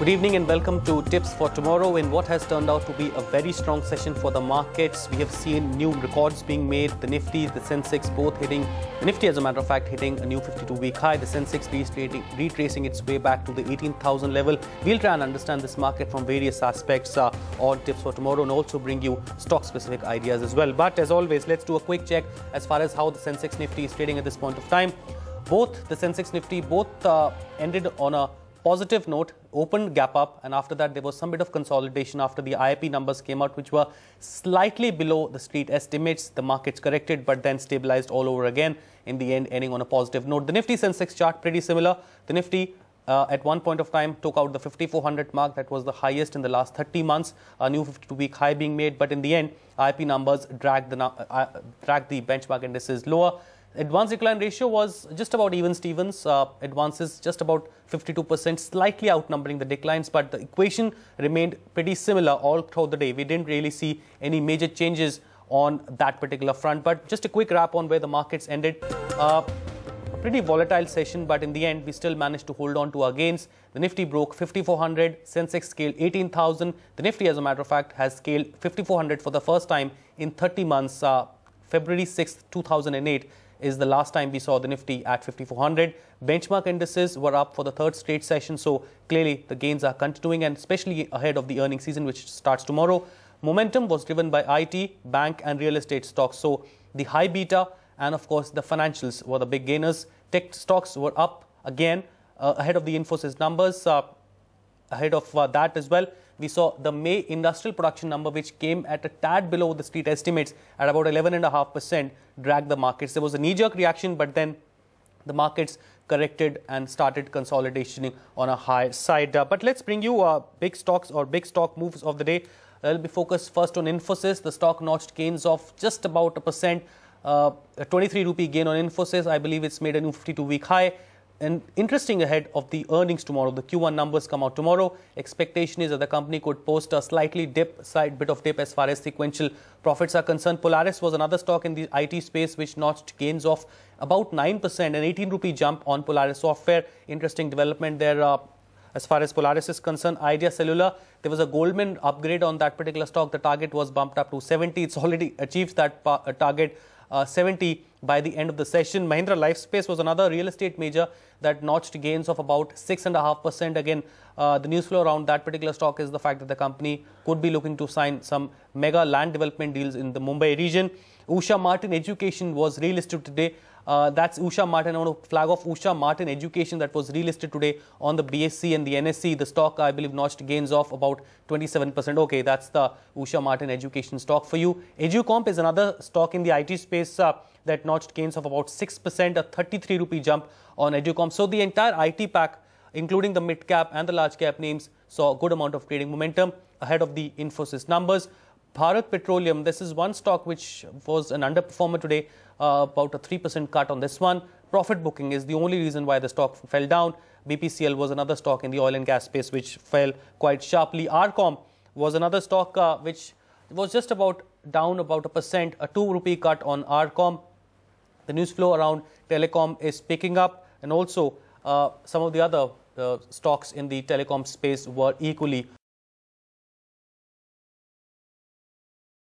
Good evening and welcome to Tips for Tomorrow in what has turned out to be a very strong session for the markets. We have seen new records being made, the Nifty, the Sensex both hitting, the Nifty as a matter of fact hitting a new 52-week high, the Sensex retracing its way back to the 18,000 level. We'll try and understand this market from various aspects uh, on Tips for Tomorrow and also bring you stock-specific ideas as well. But as always, let's do a quick check as far as how the Sensex Nifty is trading at this point of time. Both the Sensex Nifty both uh, ended on a positive note opened gap up and after that there was some bit of consolidation after the IIP numbers came out which were slightly below the street estimates. The markets corrected but then stabilized all over again in the end ending on a positive note. The Nifty Sensex chart pretty similar. The Nifty uh, at one point of time took out the 5400 mark that was the highest in the last 30 months a new 52 week high being made but in the end IP numbers dragged the uh, uh, dragged the benchmark indices lower Advance decline ratio was just about even Stevens, uh, advances just about 52%, slightly outnumbering the declines, but the equation remained pretty similar all throughout the day. We didn't really see any major changes on that particular front. But just a quick wrap on where the markets ended. Uh, a pretty volatile session, but in the end, we still managed to hold on to our gains. The Nifty broke 5400, Sensex scaled 18,000. The Nifty, as a matter of fact, has scaled 5400 for the first time in 30 months, uh, February 6, 2008 is the last time we saw the Nifty at 5400. Benchmark indices were up for the third straight session, so clearly the gains are continuing and especially ahead of the earnings season which starts tomorrow. Momentum was driven by IT, bank and real estate stocks. So the high beta and of course the financials were the big gainers. Tech stocks were up again uh, ahead of the Infosys numbers, uh, ahead of uh, that as well we saw the May industrial production number, which came at a tad below the street estimates at about 11.5%, dragged the markets. There was a knee jerk reaction, but then the markets corrected and started consolidating on a high side. Uh, but let's bring you uh, big stocks or big stock moves of the day. I'll be focused first on Infosys. The stock notched gains of just about a percent. Uh, a 23 rupee gain on Infosys. I believe it's made a new 52 week high and interesting ahead of the earnings tomorrow. The Q1 numbers come out tomorrow. Expectation is that the company could post a slightly dip, slight bit of dip as far as sequential profits are concerned. Polaris was another stock in the IT space which notched gains of about 9%, an 18 rupee jump on Polaris software. Interesting development there. Uh, as far as Polaris is concerned, Idea Cellular, there was a Goldman upgrade on that particular stock. The target was bumped up to 70. It's already achieved that target. Uh, 70 by the end of the session. Mahindra Lifespace was another real estate major that notched gains of about 6.5%. Again, uh, the news flow around that particular stock is the fact that the company could be looking to sign some mega land development deals in the Mumbai region. Usha Martin Education was relisted today uh, that's Usha Martin. I want to flag off Usha Martin Education that was relisted today on the BSC and the NSC. The stock, I believe, notched gains of about 27%. Okay, that's the Usha Martin Education stock for you. EduComp is another stock in the IT space uh, that notched gains of about 6%, a 33 rupee jump on EduComp. So the entire IT pack, including the mid cap and the large cap names, saw a good amount of trading momentum ahead of the Infosys numbers. Bharat Petroleum, this is one stock which was an underperformer today, uh, about a 3% cut on this one. Profit booking is the only reason why the stock fell down. BPCL was another stock in the oil and gas space which fell quite sharply. Arcom was another stock uh, which was just about down about a percent, a 2 rupee cut on Arcom. The news flow around telecom is picking up and also uh, some of the other uh, stocks in the telecom space were equally